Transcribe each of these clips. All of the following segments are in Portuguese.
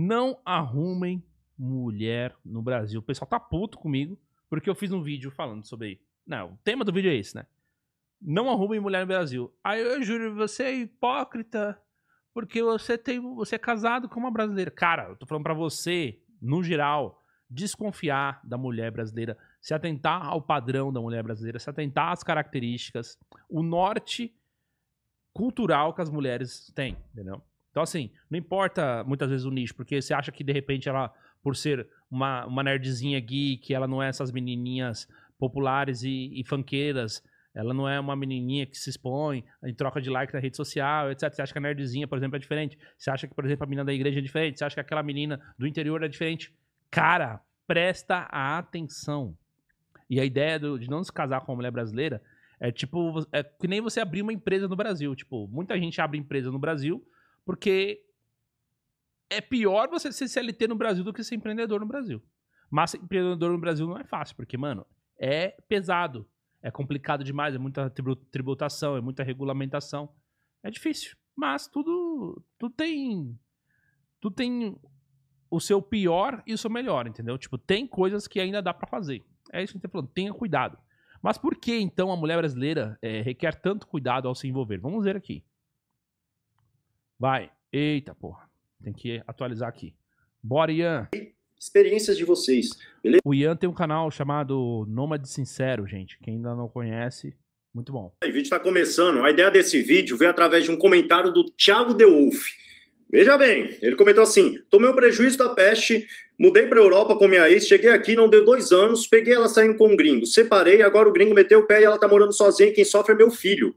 Não arrumem mulher no Brasil. O pessoal tá puto comigo, porque eu fiz um vídeo falando sobre. Não, né, o tema do vídeo é esse, né? Não arrumem mulher no Brasil. Aí eu juro, você é hipócrita, porque você tem. Você é casado com uma brasileira. Cara, eu tô falando pra você, no geral, desconfiar da mulher brasileira, se atentar ao padrão da mulher brasileira, se atentar às características, o norte cultural que as mulheres têm, entendeu? Então, assim, não importa muitas vezes o nicho, porque você acha que de repente ela, por ser uma, uma nerdzinha geek, ela não é essas menininhas populares e, e fanqueiras, ela não é uma menininha que se expõe em troca de like na rede social, etc. Você acha que a nerdzinha, por exemplo, é diferente? Você acha que, por exemplo, a menina da igreja é diferente? Você acha que aquela menina do interior é diferente? Cara, presta a atenção. E a ideia do, de não se casar com uma mulher brasileira é tipo, é que nem você abrir uma empresa no Brasil. Tipo, muita gente abre empresa no Brasil, porque é pior você ser CLT no Brasil do que ser empreendedor no Brasil. Mas ser empreendedor no Brasil não é fácil, porque, mano, é pesado. É complicado demais, é muita tributação, é muita regulamentação. É difícil. Mas tudo, tudo tem. Tudo tem o seu pior e o seu melhor, entendeu? Tipo, tem coisas que ainda dá para fazer. É isso que a gente tá falando. Tenha cuidado. Mas por que então a mulher brasileira é, requer tanto cuidado ao se envolver? Vamos ver aqui. Vai. Eita, porra. Tem que atualizar aqui. Bora, Ian. Experiências de vocês, beleza? O Ian tem um canal chamado Nômade Sincero, gente. Quem ainda não conhece, muito bom. O vídeo está começando. A ideia desse vídeo veio através de um comentário do Thiago De Wolf. Veja bem, ele comentou assim: tomei o um prejuízo da peste, mudei para Europa com minha ex, cheguei aqui, não deu dois anos, peguei ela saindo com um gringo, separei, agora o gringo meteu o pé e ela tá morando sozinha, quem sofre é meu filho.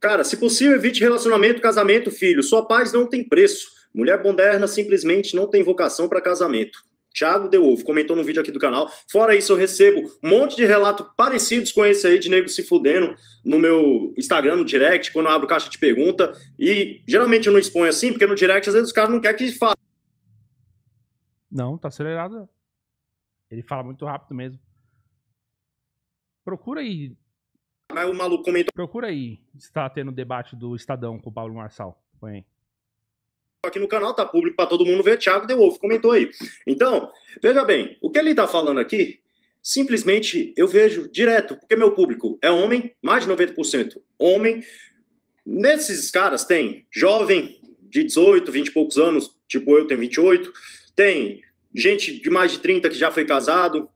Cara, se possível, evite relacionamento, casamento, filho. Sua paz não tem preço. Mulher moderna simplesmente não tem vocação para casamento. Thiago De Ovo comentou no vídeo aqui do canal. Fora isso, eu recebo um monte de relato parecidos com esse aí de nego se fudendo no meu Instagram, no direct, quando eu abro caixa de pergunta. E geralmente eu não exponho assim, porque no direct às vezes os caras não querem que fale. Não, tá acelerado. Ele fala muito rápido mesmo. Procura aí mas o maluco comentou. Procura aí está tendo debate do Estadão com o Paulo Marçal. Põe aí. Aqui no canal tá público para todo mundo ver. Thiago De ovo, comentou aí. Então, veja bem, o que ele tá falando aqui, simplesmente eu vejo direto, porque meu público é homem, mais de 90% homem. Nesses caras tem jovem de 18, 20 e poucos anos, tipo eu tenho 28, tem gente de mais de 30 que já foi casado,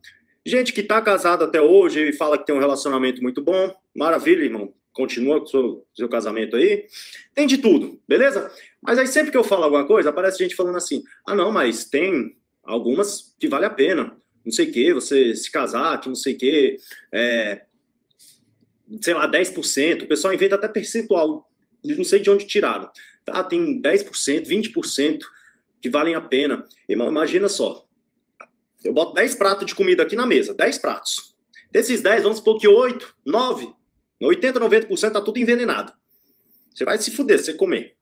Gente que está casado até hoje e fala que tem um relacionamento muito bom, maravilha, irmão. Continua com o seu, seu, casamento aí. Tem de tudo, beleza? Mas aí sempre que eu falo alguma coisa, aparece gente falando assim: ah, não, mas tem algumas que vale a pena. Não sei o que, você se casar, que não sei o que, é, sei lá, 10%. O pessoal inventa até percentual. Eles não sei de onde tiraram. Tá, tem 10%, 20% que valem a pena. Irmão, imagina só, eu boto 10 pratos de comida aqui na mesa, 10 pratos. Desses 10, vamos supor que 8, 9, 80, 90% tá tudo envenenado. Você vai se fuder se você comer.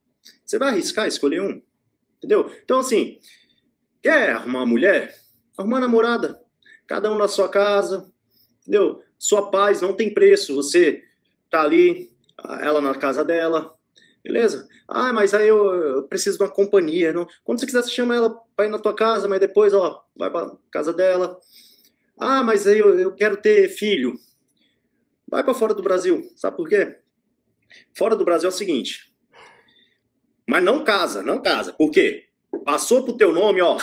Você vai arriscar escolher um. Entendeu? Então, assim, quer arrumar mulher? Arrumar namorada. Cada um na sua casa. Entendeu? Sua paz não tem preço. Você tá ali, ela na casa dela, Beleza? Ah, mas aí eu, eu preciso de uma companhia. Não? Quando você quiser, você chama ela para ir na tua casa, mas depois, ó, vai para casa dela. Ah, mas aí eu, eu quero ter filho. Vai para fora do Brasil. Sabe por quê? Fora do Brasil é o seguinte. Mas não casa, não casa. Por quê? Passou pro teu nome, ó.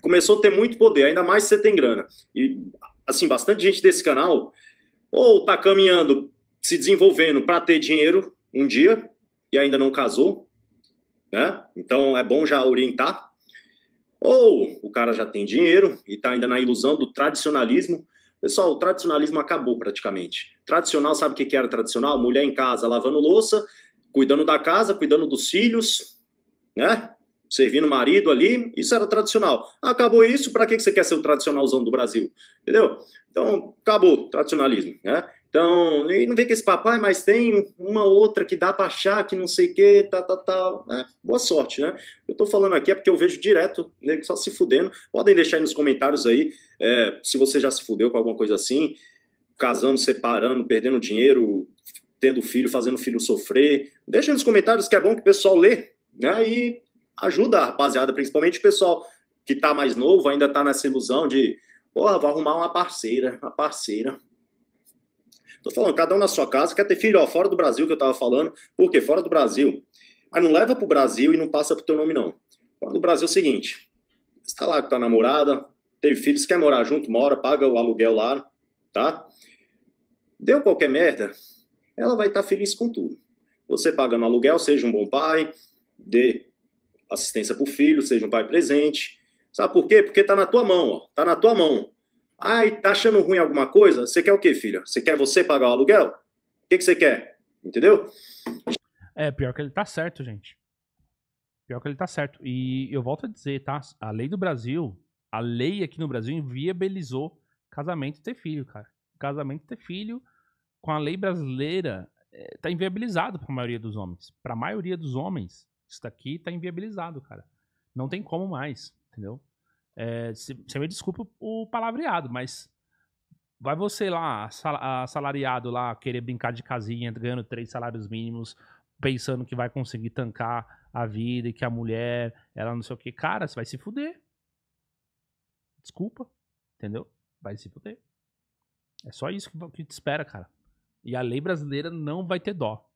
Começou a ter muito poder, ainda mais se você tem grana. E, assim, bastante gente desse canal ou tá caminhando, se desenvolvendo para ter dinheiro um dia e ainda não casou, né? Então é bom já orientar. Ou o cara já tem dinheiro e está ainda na ilusão do tradicionalismo. Pessoal, o tradicionalismo acabou praticamente. Tradicional, sabe o que era tradicional? Mulher em casa lavando louça, cuidando da casa, cuidando dos filhos, né? Servindo o marido ali, isso era tradicional. Acabou isso, para que você quer ser o tradicionalzão do Brasil? Entendeu? Então, acabou tradicionalismo, né? Então, e não vem com esse papai, mas tem uma outra que dá para achar que não sei o que, tá, tá, tal. Tá. É, boa sorte, né? Eu estou falando aqui é porque eu vejo direto, né, só se fudendo. Podem deixar aí nos comentários aí é, se você já se fudeu com alguma coisa assim, casando, separando, perdendo dinheiro, tendo filho, fazendo filho sofrer. Deixa aí nos comentários que é bom que o pessoal lê, né? E ajuda a rapaziada, principalmente o pessoal que está mais novo, ainda está nessa ilusão de, porra, vou arrumar uma parceira, uma parceira tô falando, cada um na sua casa, quer ter filho, ó, fora do Brasil que eu tava falando. Por quê? Fora do Brasil. Mas não leva pro Brasil e não passa pro teu nome, não. Fora do Brasil é o seguinte, você está lá com tua namorada, teve filhos, quer morar junto, mora, paga o aluguel lá, tá? Deu qualquer merda, ela vai estar tá feliz com tudo. Você paga no aluguel, seja um bom pai, dê assistência pro filho, seja um pai presente. Sabe por quê? Porque tá na tua mão, ó. Tá na tua mão. Ai, tá achando ruim alguma coisa? Você quer o quê, filha? Você quer você pagar o aluguel? O que, que você quer? Entendeu? É, pior que ele tá certo, gente. Pior que ele tá certo. E eu volto a dizer, tá? A lei do Brasil, a lei aqui no Brasil inviabilizou casamento e ter filho, cara. Casamento e ter filho, com a lei brasileira, é, tá inviabilizado pra maioria dos homens. Pra maioria dos homens, isso daqui tá inviabilizado, cara. Não tem como mais, entendeu? É, você me desculpa o palavreado, mas vai você lá, assalariado lá, querer brincar de casinha, ganhando três salários mínimos, pensando que vai conseguir tancar a vida e que a mulher, ela não sei o que. Cara, você vai se fuder. Desculpa, entendeu? Vai se fuder. É só isso que te espera, cara. E a lei brasileira não vai ter dó.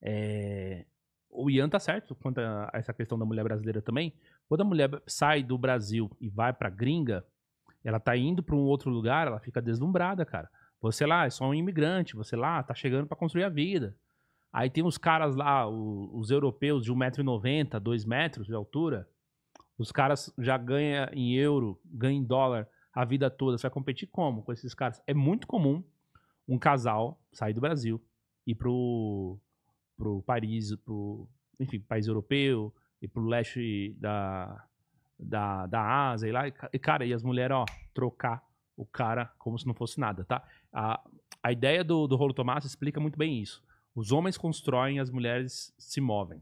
É... O Ian tá certo quanto a essa questão da mulher brasileira também, quando a mulher sai do Brasil e vai pra gringa, ela tá indo para um outro lugar, ela fica deslumbrada, cara. Você lá é só um imigrante, você lá tá chegando para construir a vida. Aí tem os caras lá, os, europeus de 1,90m, 2 metros de altura. Os caras já ganham em euro, ganham em dólar a vida toda. Você vai competir como com esses caras? É muito comum um casal sair do Brasil, ir pro, pro Paris, pro, enfim, país europeu, e pro leste da, da, da Ásia e lá. E, cara, e as mulheres, ó, trocar o cara como se não fosse nada, tá? A, a ideia do, do Rolo Tomás explica muito bem isso. Os homens constroem, as mulheres se movem.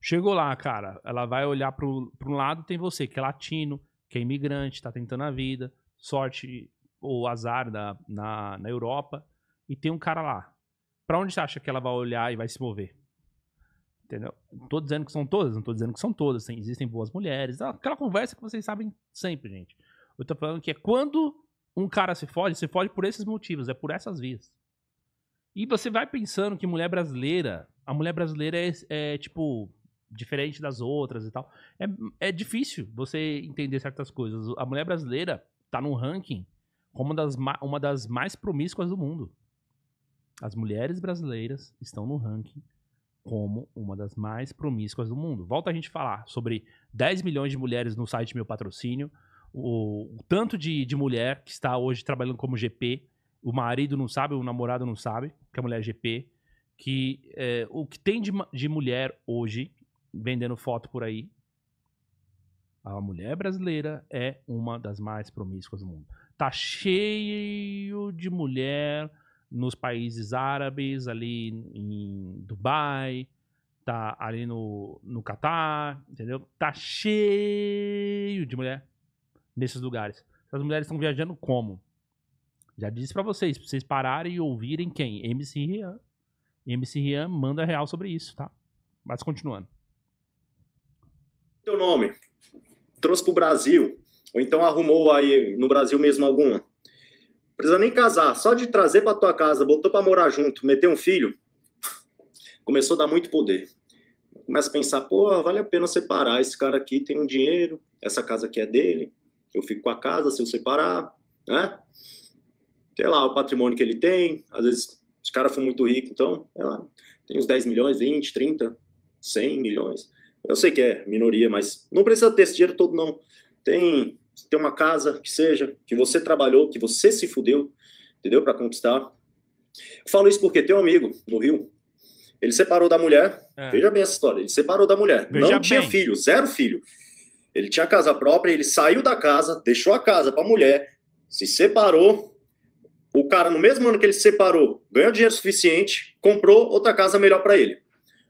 Chegou lá, cara, ela vai olhar pro, pro lado, tem você, que é latino, que é imigrante, tá tentando a vida, sorte ou azar na na, na Europa, e tem um cara lá. Pra onde você acha que ela vai olhar e vai se mover? Entendeu? Tô dizendo que são todas, não tô dizendo que são todas. Sim, existem boas mulheres. É aquela conversa que vocês sabem sempre, gente. Eu tô falando que é quando um cara se fode, se fode por esses motivos, é por essas vias. E você vai pensando que mulher brasileira, a mulher brasileira é, é tipo, diferente das outras e tal. É, é difícil você entender certas coisas. A mulher brasileira tá no ranking como uma das, uma das mais promíscuas do mundo. As mulheres brasileiras estão no ranking como uma das mais promíscuas do mundo. Volta a gente falar sobre 10 milhões de mulheres no site Meu Patrocínio, o, o tanto de, de mulher que está hoje trabalhando como GP, o marido não sabe, o namorado não sabe, que a mulher é GP, que é, o que tem de, de mulher hoje vendendo foto por aí, a mulher brasileira é uma das mais promíscuas do mundo. Tá cheio de mulher nos países árabes, ali em Dubai, tá ali no, no Catar, entendeu? Tá cheio de mulher nesses lugares. As mulheres estão viajando como? Já disse para vocês, pra vocês pararem e ouvirem quem? MC Rian. MC Rian manda real sobre isso, tá? Mas continuando. Teu nome? Trouxe pro Brasil. Ou então arrumou aí no Brasil mesmo alguma? precisa nem casar, só de trazer para tua casa, botou para morar junto, meter um filho, começou a dar muito poder. Começa a pensar, pô, vale a pena separar, esse cara aqui tem um dinheiro, essa casa aqui é dele, eu fico com a casa se eu separar, né? Sei lá, o patrimônio que ele tem, às vezes os caras foram muito ricos, então, sei lá, tem uns 10 milhões, 20, 30, 100 milhões. Eu sei que é minoria, mas não precisa ter esse dinheiro todo, não. Tem ter uma casa, que seja, que você trabalhou, que você se fudeu, entendeu? Para conquistar. Eu falo isso porque tem um amigo no Rio, ele separou da mulher, é. veja bem essa história, ele separou da mulher, veja não bem. tinha filho, zero filho. Ele tinha casa própria, ele saiu da casa, deixou a casa para a mulher, se separou. O cara, no mesmo ano que ele se separou, ganhou dinheiro suficiente, comprou outra casa melhor para ele.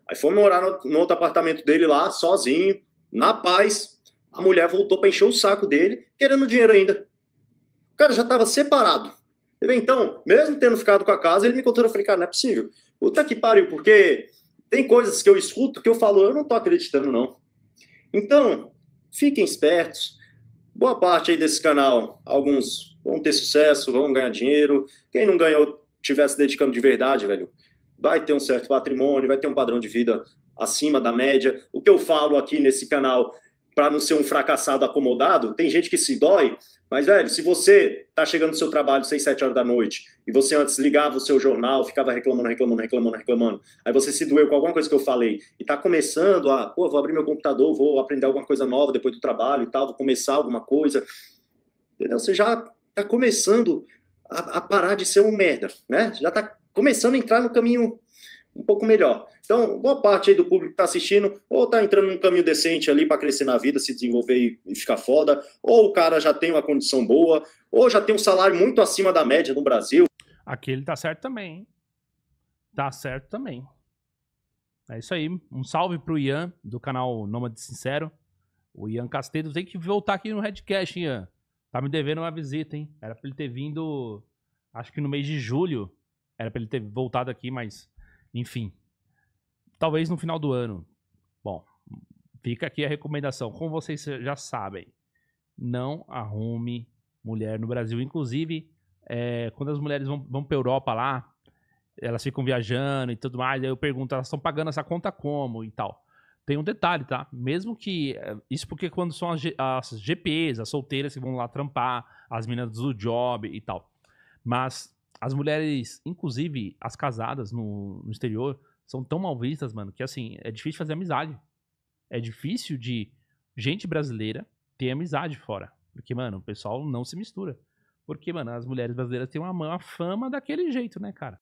Aí foi morar no, no outro apartamento dele lá, sozinho, na paz, a mulher voltou para encher o saco dele, querendo dinheiro ainda. O cara já estava separado. então, mesmo tendo ficado com a casa, ele me contou, eu falei, cara, não é possível. Puta que pariu, porque tem coisas que eu escuto que eu falo, eu não estou acreditando, não. Então, fiquem espertos. Boa parte aí desse canal, alguns vão ter sucesso, vão ganhar dinheiro. Quem não ganhou, estiver se dedicando de verdade, velho, vai ter um certo patrimônio, vai ter um padrão de vida acima da média. O que eu falo aqui nesse canal para não ser um fracassado acomodado, tem gente que se dói, mas, velho, se você tá chegando no seu trabalho 6, 7 horas da noite e você antes ligava o seu jornal, ficava reclamando, reclamando, reclamando, reclamando, aí você se doeu com alguma coisa que eu falei e tá começando a, pô, vou abrir meu computador, vou aprender alguma coisa nova depois do trabalho e tal, vou começar alguma coisa. Entendeu? Você já tá começando a, a parar de ser um merda, né? Já tá começando a entrar no caminho um pouco melhor. Então, boa parte do público que está assistindo, ou está entrando num caminho decente ali para crescer na vida, se desenvolver e ficar foda, ou o cara já tem uma condição boa, ou já tem um salário muito acima da média no Brasil. Aqui ele tá certo também, hein? Tá certo também. É isso aí. Um salve pro Ian, do canal Nômade Sincero. O Ian Castedo tem que voltar aqui no Redcast, hein, Ian? Tá me devendo uma visita, hein? Era pra ele ter vindo, acho que no mês de julho. Era pra ele ter voltado aqui, mas enfim. Talvez no final do ano. Bom, fica aqui a recomendação. Como vocês já sabem, não arrume mulher no Brasil. Inclusive, é, quando as mulheres vão, vão para Europa lá, elas ficam viajando e tudo mais. Aí eu pergunto, elas estão pagando essa conta como e tal. Tem um detalhe, tá? Mesmo que. É, isso porque quando são as, as GPs, as solteiras que vão lá trampar, as meninas do job e tal. Mas as mulheres, inclusive as casadas no, no exterior, são tão mal vistas, mano, que assim, é difícil fazer amizade. É difícil de gente brasileira ter amizade fora. Porque, mano, o pessoal não se mistura. Porque, mano, as mulheres brasileiras têm uma, uma fama daquele jeito, né, cara?